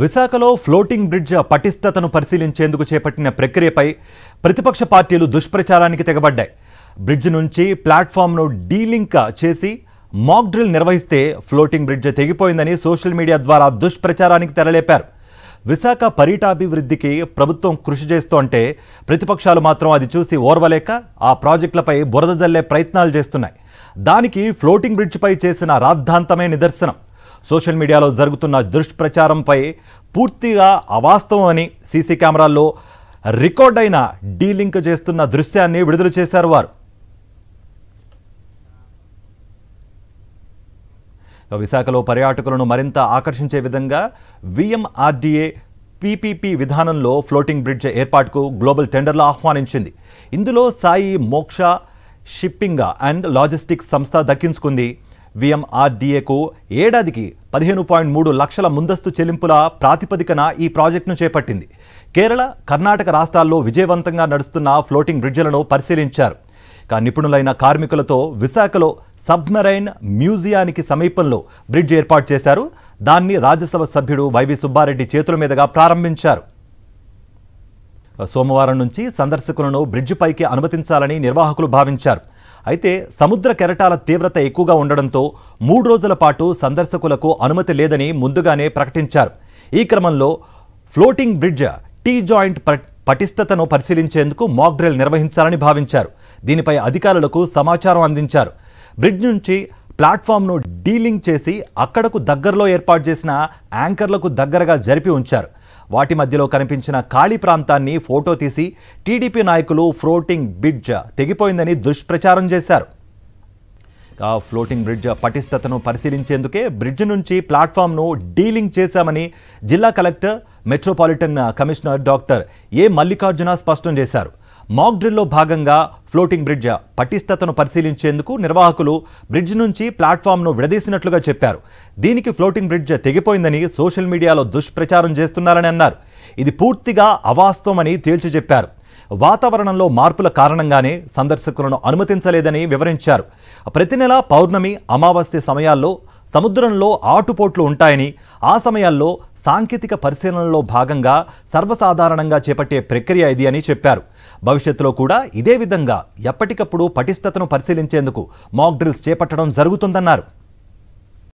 విశాఖలో floating bridge పటిష్టతను పరిశీలించేందుకు చేపట్టిన ప్రక్రియపై ప్రతిపక్ష పార్టీలు దుష్ప్రచారానికి తెగబడ్డాయి బ్రిడ్జ్ నుంచి ప్లాట్ఫామ్ను డీలింక్ చేసి మాక్ డ్రిల్ నిర్వహిస్తే ఫ్లోటింగ్ బ్రిడ్జ్ తెగిపోయిందని సోషల్ మీడియా ద్వారా దుష్ప్రచారానికి తెరలేపారు విశాఖ పర్యటాభివృద్ధికి ప్రభుత్వం కృషి చేస్తుంటే ప్రతిపక్షాలు మాత్రం అది చూసి ఓర్వలేక ఆ ప్రాజెక్టులపై బురద జల్లే ప్రయత్నాలు చేస్తున్నాయి దానికి ఫ్లోటింగ్ బ్రిడ్జ్పై చేసిన రాద్ధాంతమే నిదర్శనం సోషల్ మీడియాలో జరుగుతున్న దుష్ప్రచారంపై పూర్తిగా అవాస్తవమని సీసీ కెమెరాల్లో రికార్డ్ అయిన డీలింక్ చేస్తున్న దృశ్యాన్ని విడుదల చేశారు వారు విశాఖలో పర్యాటకులను మరింత ఆకర్షించే విధంగా విఎంఆర్డీఏ పీపీపీ విధానంలో ఫ్లోటింగ్ బ్రిడ్జ్ ఏర్పాటుకు గ్లోబల్ టెండర్లు ఆహ్వానించింది ఇందులో సాయి మోక్ష షిప్పింగ్ అండ్ లాజిస్టిక్స్ సంస్థ దక్కించుకుంది విఎంఆర్డీఏకు ఏడాదికి పదిహేను పాయింట్ మూడు లక్షల ముందస్తు చెల్లింపుల ప్రాతిపదికన ఈ ప్రాజెక్టును చేపట్టింది కేరళ కర్ణాటక రాష్ట్రాల్లో విజయవంతంగా నడుస్తున్న ఫ్లోటింగ్ బ్రిడ్జ్లను పరిశీలించారు నిపుణులైన కార్మికులతో విశాఖలో సబ్మెరైన్ మ్యూజియానికి సమీపంలో బ్రిడ్జ్ ఏర్పాటు చేశారు దాన్ని రాజ్యసభ సభ్యుడు వైవి సుబ్బారెడ్డి చేతుల మీదుగా ప్రారంభించారు సోమవారం నుంచి సందర్శకులను బ్రిడ్జిపైకి అనుమతించాలని నిర్వాహకులు భావించారు అయితే సముద్ర కెరటాల తీవ్రత ఎక్కువగా ఉండడంతో మూడు రోజుల పాటు సందర్శకులకు అనుమతి లేదని ముందుగానే ప్రకటించారు ఈ క్రమంలో ఫ్లోటింగ్ బ్రిడ్జ్ టీ జాయింట్ పటిష్టతను పరిశీలించేందుకు మాక్డ్రిల్ నిర్వహించాలని భావించారు దీనిపై అధికారులకు సమాచారం అందించారు బ్రిడ్జ్ నుంచి ప్లాట్ఫామ్ను డీలింగ్ చేసి అక్కడకు దగ్గరలో ఏర్పాటు చేసిన యాంకర్లకు దగ్గరగా జరిపి ఉంచారు వాటి మధ్యలో కనిపించిన ఖాళీ ప్రాంతాన్ని ఫోటో తీసి టీడీపీ నాయకులు ఫ్లోటింగ్ బ్రిడ్జ్ తెగిపోయిందని దుష్ప్రచారం చేశారు ఫ్లోటింగ్ బ్రిడ్జ్ పటిష్టతను పరిశీలించేందుకే బ్రిడ్జ్ నుంచి ప్లాట్ఫామ్ను డీలింగ్ చేశామని జిల్లా collector metropolitan commissioner doctor A Mallikarjuna స్పష్టం చేశారు మాక్ డ్రిల్లో భాగంగా ఫ్లోటింగ్ బ్రిడ్జ్ పటిష్టతను పరిశీలించేందుకు నిర్వాహకులు బ్రిడ్జ్ నుంచి ప్లాట్ఫామ్ను విడదీసినట్లుగా చెప్పారు దీనికి ఫ్లోటింగ్ బ్రిడ్జ్ తెగిపోయిందని సోషల్ మీడియాలో దుష్ప్రచారం చేస్తున్నారని అన్నారు ఇది పూర్తిగా అవాస్తవమని తేల్చి చెప్పారు వాతావరణంలో మార్పుల కారణంగానే సందర్శకులను అనుమతించలేదని వివరించారు ప్రతి నెల పౌర్ణమి అమావాస్య సమయాల్లో సముద్రంలో ఆటుపోట్లు ఉంటాయని ఆ సమయాల్లో సాంకేతిక పరిశీలనలో భాగంగా సర్వసాధారణంగా చేపట్టే ప్రక్రియ ఇది అని చెప్పారు భవిష్యత్తులో కూడా ఇదే విధంగా ఎప్పటికప్పుడు పటిష్టతను పరిశీలించేందుకు మాక్డ్రిల్స్ చేపట్టడం జరుగుతుందన్నారు